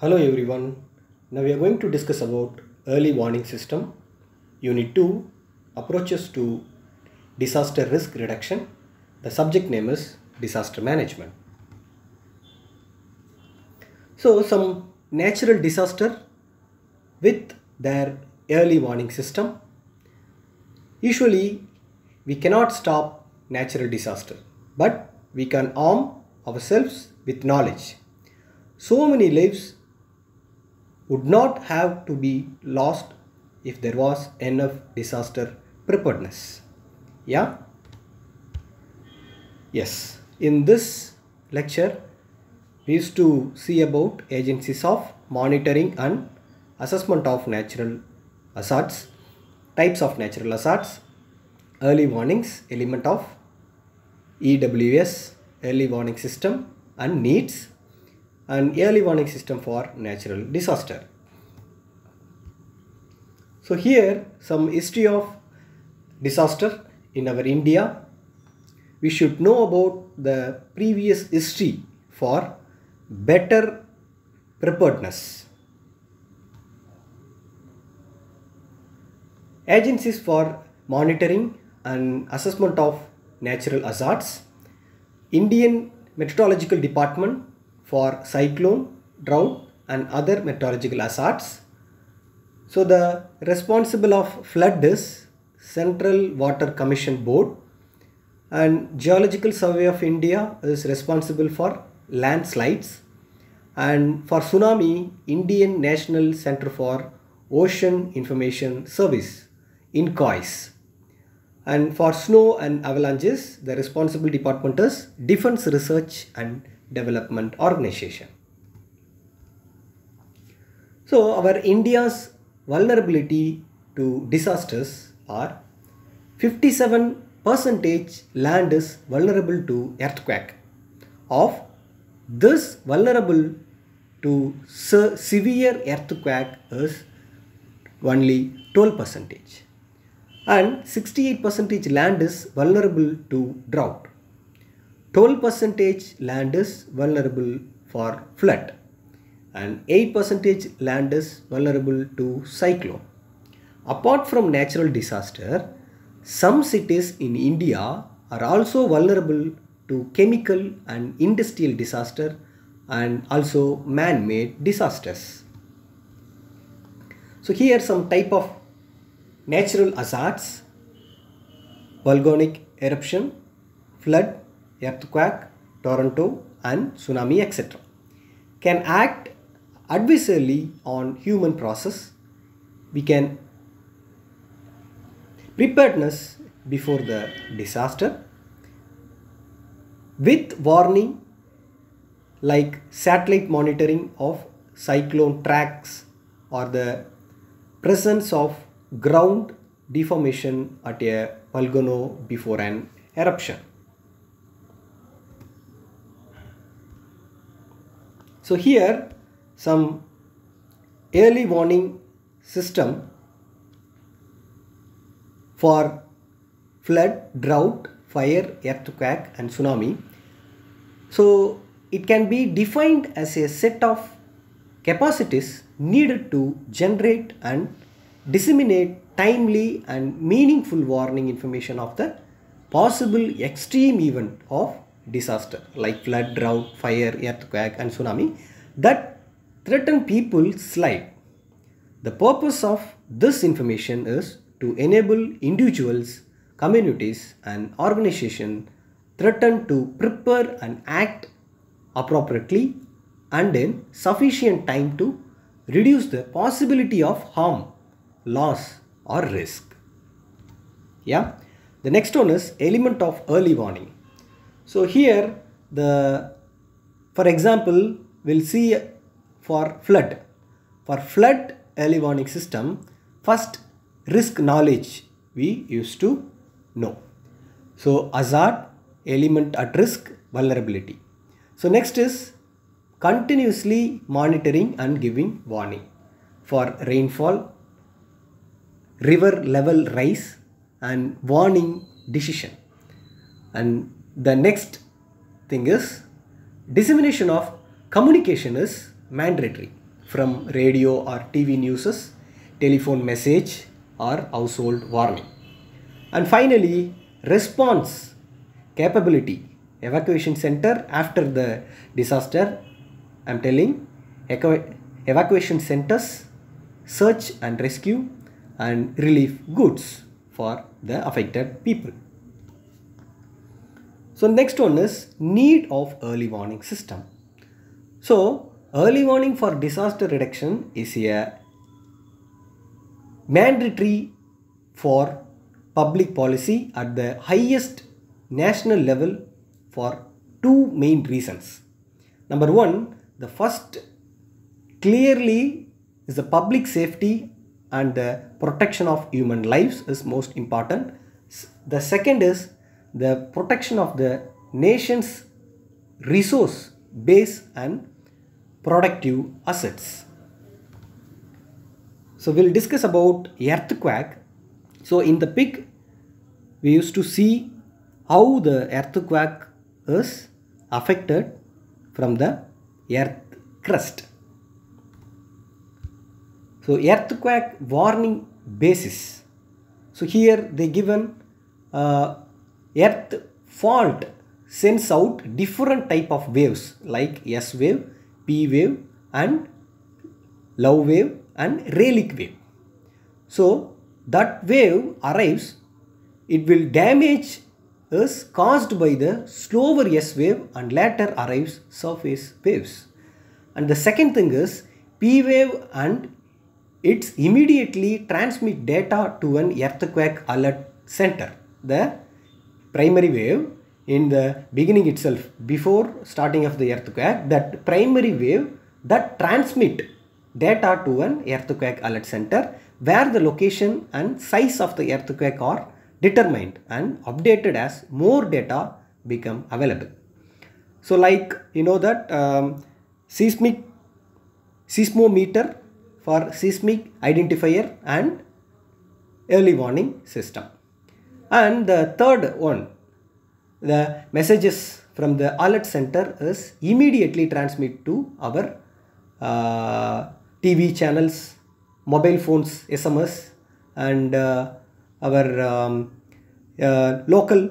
Hello everyone. Now we are going to discuss about early warning system, unit 2, approaches to disaster risk reduction. The subject name is disaster management. So some natural disaster with their early warning system. Usually we cannot stop natural disaster but we can arm ourselves with knowledge. So many lives would not have to be lost if there was enough disaster preparedness. Yeah? Yes. In this lecture, we used to see about agencies of monitoring and assessment of natural hazards, types of natural hazards, early warnings, element of EWS, early warning system and needs an early warning system for natural disaster. So here some history of disaster in our India. We should know about the previous history for better preparedness. Agencies for monitoring and assessment of natural hazards. Indian Meteorological Department for cyclone, drought and other meteorological hazards. So the responsible of flood is Central Water Commission Board and Geological Survey of India is responsible for landslides and for tsunami Indian National Center for Ocean Information Service COIS. and for snow and avalanches the responsible department is Defense Research and Development Organization. So our India's vulnerability to disasters are 57 percentage land is vulnerable to earthquake. Of this vulnerable to se severe earthquake is only 12 percentage and 68 percentage land is vulnerable to drought. 12 percentage land is vulnerable for flood and 8 percentage land is vulnerable to cyclone. Apart from natural disaster, some cities in India are also vulnerable to chemical and industrial disaster and also man-made disasters. So here some type of natural hazards, volcanic eruption, flood, earthquake, Toronto, and tsunami etc. Can act adversely on human process. We can preparedness before the disaster with warning like satellite monitoring of cyclone tracks or the presence of ground deformation at a volcano before an eruption. So here some early warning system for flood, drought, fire, earthquake and tsunami. So it can be defined as a set of capacities needed to generate and disseminate timely and meaningful warning information of the possible extreme event of disaster like flood, drought, fire, earthquake and tsunami that threaten people's life. The purpose of this information is to enable individuals, communities and organizations threatened to prepare and act appropriately and in sufficient time to reduce the possibility of harm, loss or risk. Yeah. The next one is element of early warning. So here the for example we'll see for flood. For flood early warning system first risk knowledge we used to know. So hazard, element at risk, vulnerability. So next is continuously monitoring and giving warning for rainfall, river level rise and warning decision and the next thing is dissemination of communication is mandatory from radio or TV newses, telephone message or household warning. And finally, response capability evacuation center after the disaster. I am telling evacuation centers, search and rescue and relief goods for the affected people. So next one is need of early warning system. So early warning for disaster reduction is a mandatory for public policy at the highest national level for two main reasons. Number one, the first clearly is the public safety and the protection of human lives is most important. The second is the protection of the nation's resource base and productive assets. So we'll discuss about earthquake. So in the PIC, we used to see how the earthquake is affected from the earth crust. So earthquake warning basis. So here they given uh, earth fault sends out different type of waves like S wave, P wave and love wave and relic wave. So that wave arrives, it will damage is caused by the slower S wave and later arrives surface waves. And the second thing is P wave and it's immediately transmit data to an earthquake alert center. The primary wave in the beginning itself before starting of the earthquake that primary wave that transmit data to an earthquake alert center where the location and size of the earthquake are determined and updated as more data become available. So like you know that um, seismic seismometer for seismic identifier and early warning system. And the third one, the messages from the alert center is immediately transmit to our uh, TV channels, mobile phones, SMS and uh, our um, uh, local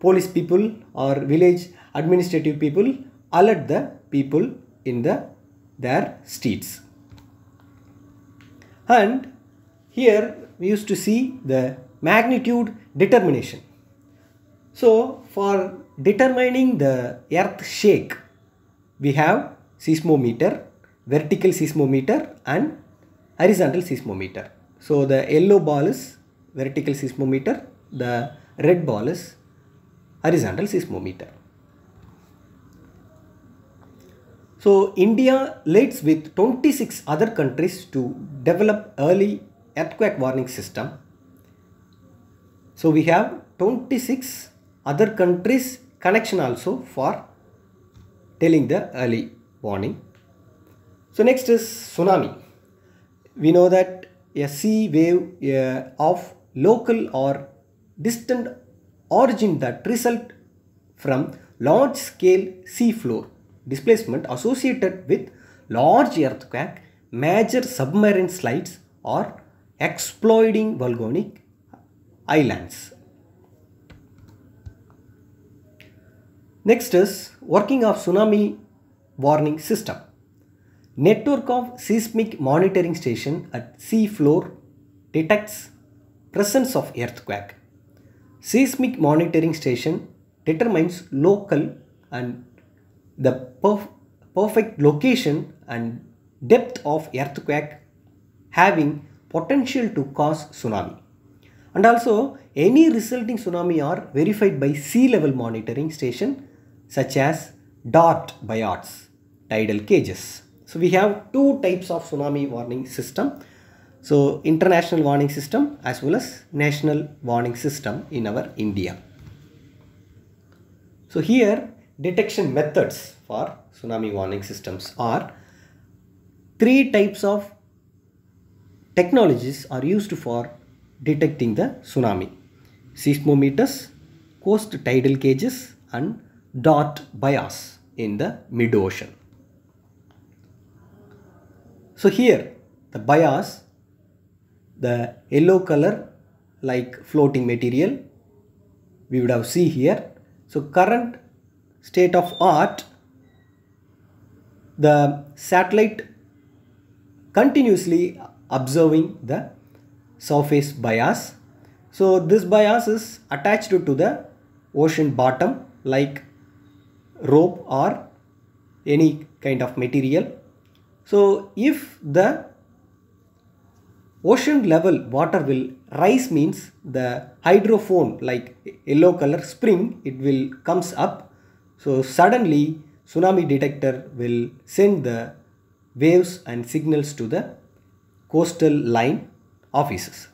police people or village administrative people alert the people in the their streets. And here we used to see the magnitude determination. So for determining the earth shake we have seismometer, vertical seismometer and horizontal seismometer. So the yellow ball is vertical seismometer, the red ball is horizontal seismometer. So India leads with 26 other countries to develop early earthquake warning system so we have 26 other countries connection also for telling the early warning. So next is tsunami. We know that a sea wave uh, of local or distant origin that result from large scale sea floor displacement associated with large earthquake, major submarine slides or exploding volcanic islands. Next is working of tsunami warning system. Network of seismic monitoring station at sea floor detects presence of earthquake. Seismic monitoring station determines local and the perf perfect location and depth of earthquake having potential to cause tsunami. And also any resulting tsunami are verified by sea level monitoring station such as DART by tidal cages. So we have two types of tsunami warning system. So international warning system as well as national warning system in our India. So here detection methods for tsunami warning systems are three types of technologies are used for detecting the tsunami. Seismometers, coast tidal cages and dot bias in the mid-ocean. So here the bias, the yellow color like floating material we would have see here. So current state of art the satellite continuously observing the surface bias. So this bias is attached to the ocean bottom like rope or any kind of material. So if the ocean level water will rise means the hydrophone like yellow color spring it will comes up. So suddenly tsunami detector will send the waves and signals to the coastal line offices.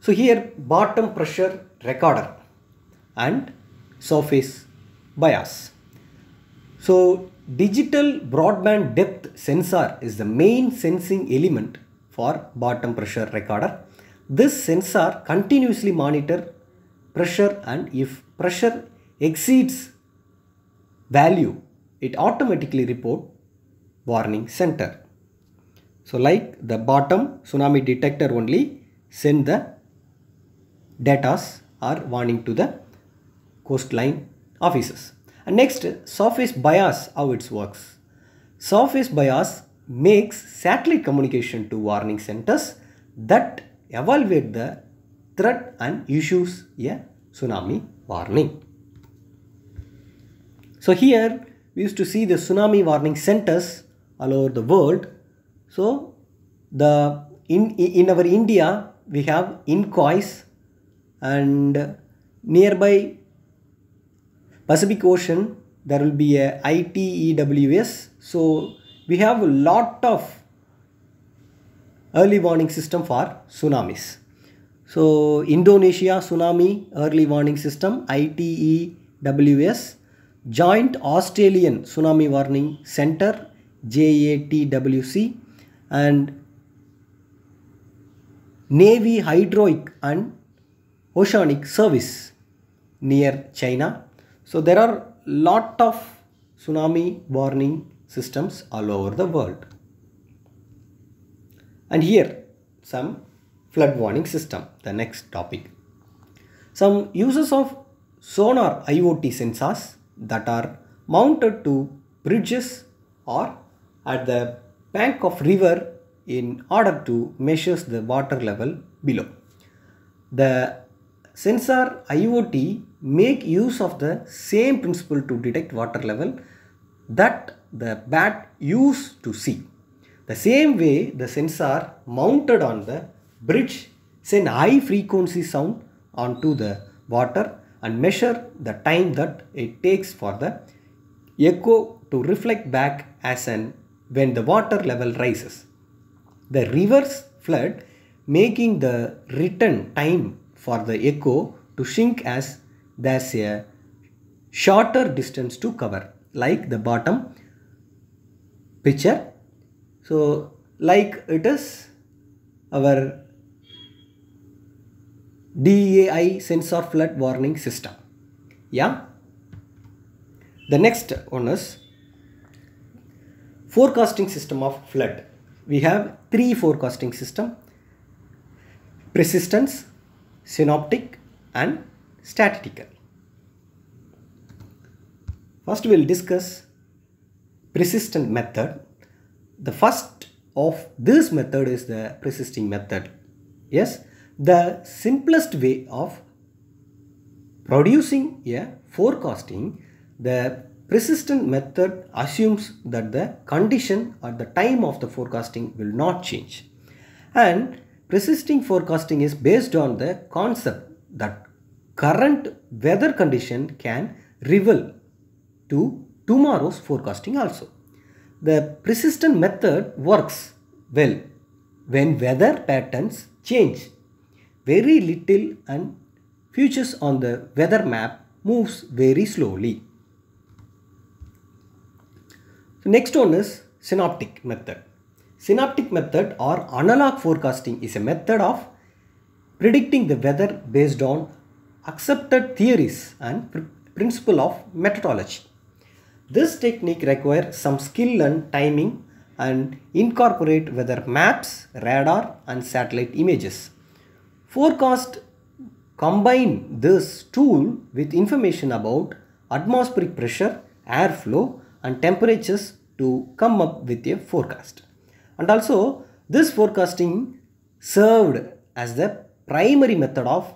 So here bottom pressure recorder and surface bias. So digital broadband depth sensor is the main sensing element for bottom pressure recorder. This sensor continuously monitor pressure and if pressure exceeds value, it automatically report warning center. So like the bottom tsunami detector only send the datas or warning to the coastline offices. And next surface bias how it works. Surface bias makes satellite communication to warning centers that evaluate the threat and issues a tsunami warning. So here we used to see the tsunami warning centers all over the world so the in in our India we have Incois and nearby Pacific Ocean there will be a ITEWS. So we have a lot of early warning system for tsunamis. So Indonesia tsunami early warning system ITEWS Joint Australian Tsunami Warning Center JATWC and Navy Hydraulic and Oceanic Service near China. So there are lot of tsunami warning systems all over the world. And here some flood warning system, the next topic. Some uses of sonar IoT sensors that are mounted to bridges or at the bank of river in order to measures the water level below. The sensor IoT make use of the same principle to detect water level that the bat used to see. The same way the sensor mounted on the bridge send high frequency sound onto the water and measure the time that it takes for the echo to reflect back as an when the water level rises. The reverse flood making the return time for the echo to sink as there's a shorter distance to cover like the bottom picture. So like it is our DAI sensor flood warning system. Yeah. The next one is forecasting system of flood. We have three forecasting system, persistence, synoptic and statistical. First we will discuss persistent method. The first of this method is the persisting method. Yes, the simplest way of producing a forecasting the persistent method assumes that the condition or the time of the forecasting will not change. And persisting forecasting is based on the concept that current weather condition can reveal to tomorrow's forecasting also. The persistent method works well when weather patterns change. Very little and futures on the weather map moves very slowly. So next one is synoptic method. Synoptic method or analog forecasting is a method of predicting the weather based on accepted theories and pr principle of methodology. This technique requires some skill and timing and incorporate weather maps, radar and satellite images. Forecast combine this tool with information about atmospheric pressure, airflow and temperatures to come up with a forecast. And also this forecasting served as the primary method of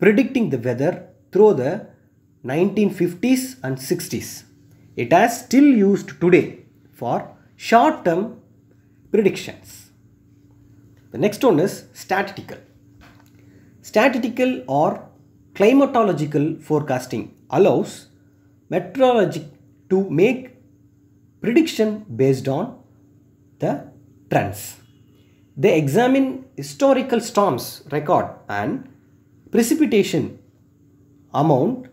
predicting the weather through the 1950s and 60s. It has still used today for short-term predictions. The next one is statistical. Statistical or climatological forecasting allows meteorologic to make prediction based on the trends. They examine historical storms record and precipitation amount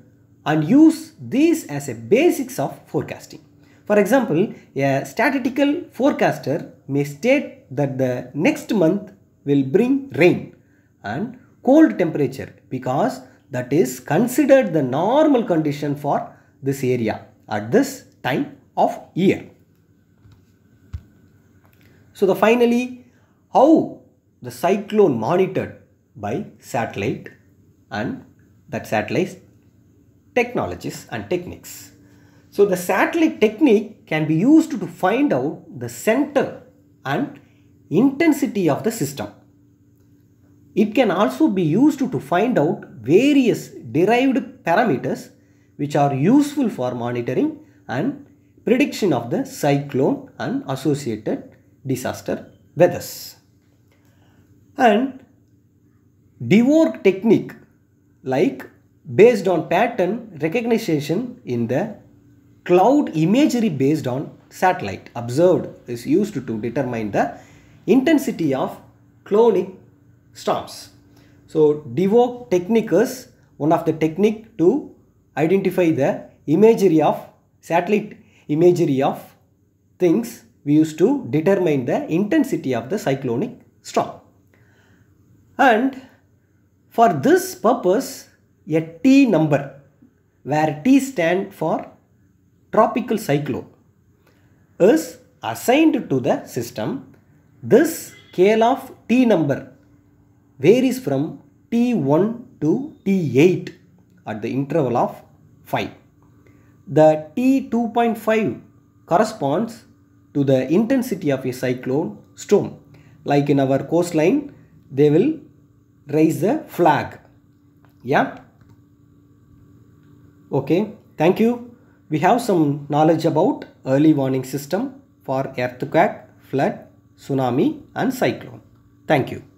and use these as a basics of forecasting. For example, a statistical forecaster may state that the next month will bring rain and cold temperature because that is considered the normal condition for this area at this time of year. So the finally how the cyclone monitored by satellite and that satellite technologies and techniques. So the satellite technique can be used to find out the center and intensity of the system. It can also be used to find out various derived parameters which are useful for monitoring and prediction of the cyclone and associated disaster weathers. And DeWork technique like based on pattern recognition in the cloud imagery based on satellite observed is used to determine the intensity of clonic storms. So DeWork technique is one of the technique to identify the imagery of satellite imagery of things we used to determine the intensity of the cyclonic storm. And for this purpose a T number where T stand for tropical cyclone is assigned to the system. This scale of T number varies from T1 to T8 at the interval of 5. The T2.5 corresponds to the intensity of a cyclone storm. Like in our coastline, they will raise the flag. Yeah. Okay. Thank you. We have some knowledge about early warning system for earthquake, flood, tsunami and cyclone. Thank you.